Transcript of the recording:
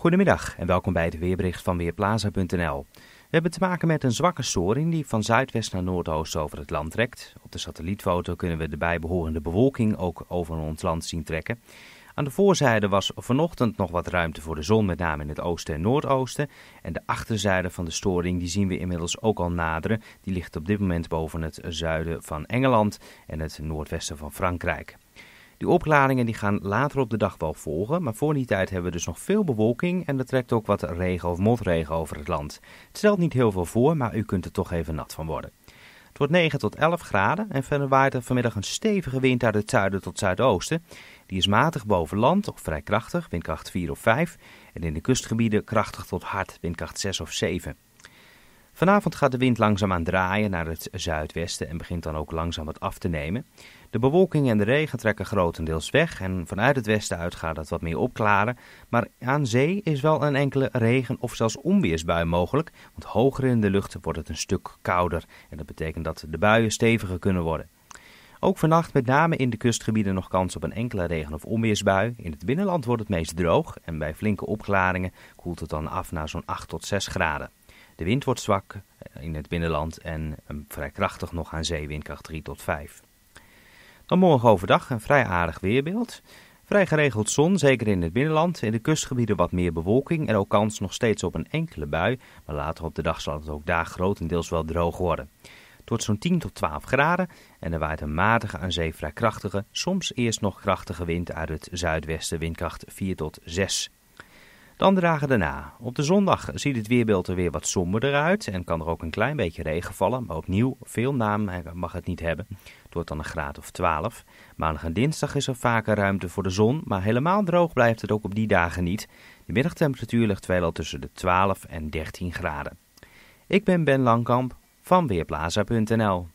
Goedemiddag en welkom bij het weerbericht van Weerplaza.nl. We hebben te maken met een zwakke storing die van zuidwest naar noordoost over het land trekt. Op de satellietfoto kunnen we de bijbehorende bewolking ook over ons land zien trekken. Aan de voorzijde was vanochtend nog wat ruimte voor de zon, met name in het oosten en noordoosten. En de achterzijde van de storing die zien we inmiddels ook al naderen. Die ligt op dit moment boven het zuiden van Engeland en het noordwesten van Frankrijk. Die opklaringen die gaan later op de dag wel volgen, maar voor die tijd hebben we dus nog veel bewolking en er trekt ook wat regen of motregen over het land. Het stelt niet heel veel voor, maar u kunt er toch even nat van worden. Het wordt 9 tot 11 graden en verder waait er vanmiddag een stevige wind uit het zuiden tot zuidoosten. Die is matig boven land of vrij krachtig, windkracht 4 of 5 en in de kustgebieden krachtig tot hard, windkracht 6 of 7. Vanavond gaat de wind langzaam aan draaien naar het zuidwesten en begint dan ook langzaam wat af te nemen. De bewolking en de regen trekken grotendeels weg en vanuit het westen uit gaat het wat meer opklaren. Maar aan zee is wel een enkele regen- of zelfs onweersbui mogelijk, want hoger in de lucht wordt het een stuk kouder. En dat betekent dat de buien steviger kunnen worden. Ook vannacht met name in de kustgebieden nog kans op een enkele regen- of onweersbui. In het binnenland wordt het meest droog en bij flinke opklaringen koelt het dan af naar zo'n 8 tot 6 graden. De wind wordt zwak eh, in het binnenland en ehm, vrij krachtig nog aan zee, windkracht 3 tot 5. Dan morgen overdag een vrij aardig weerbeeld. Vrij geregeld zon, zeker in het binnenland. In de kustgebieden wat meer bewolking en ook kans nog steeds op een enkele bui. Maar later op de dag zal het ook daar grotendeels wel droog worden. Het wordt zo'n 10 tot 12 graden en er waait een matige aan zee vrij krachtige, soms eerst nog krachtige wind uit het zuidwesten, windkracht 4 tot 6. Dan dragen dagen daarna. Op de zondag ziet het weerbeeld er weer wat somberder uit en kan er ook een klein beetje regen vallen. Maar opnieuw, veel naam eh, mag het niet hebben. Het wordt dan een graad of 12. Maandag en dinsdag is er vaker ruimte voor de zon, maar helemaal droog blijft het ook op die dagen niet. De middagtemperatuur ligt wel tussen de 12 en 13 graden. Ik ben Ben Langkamp van Weerplaza.nl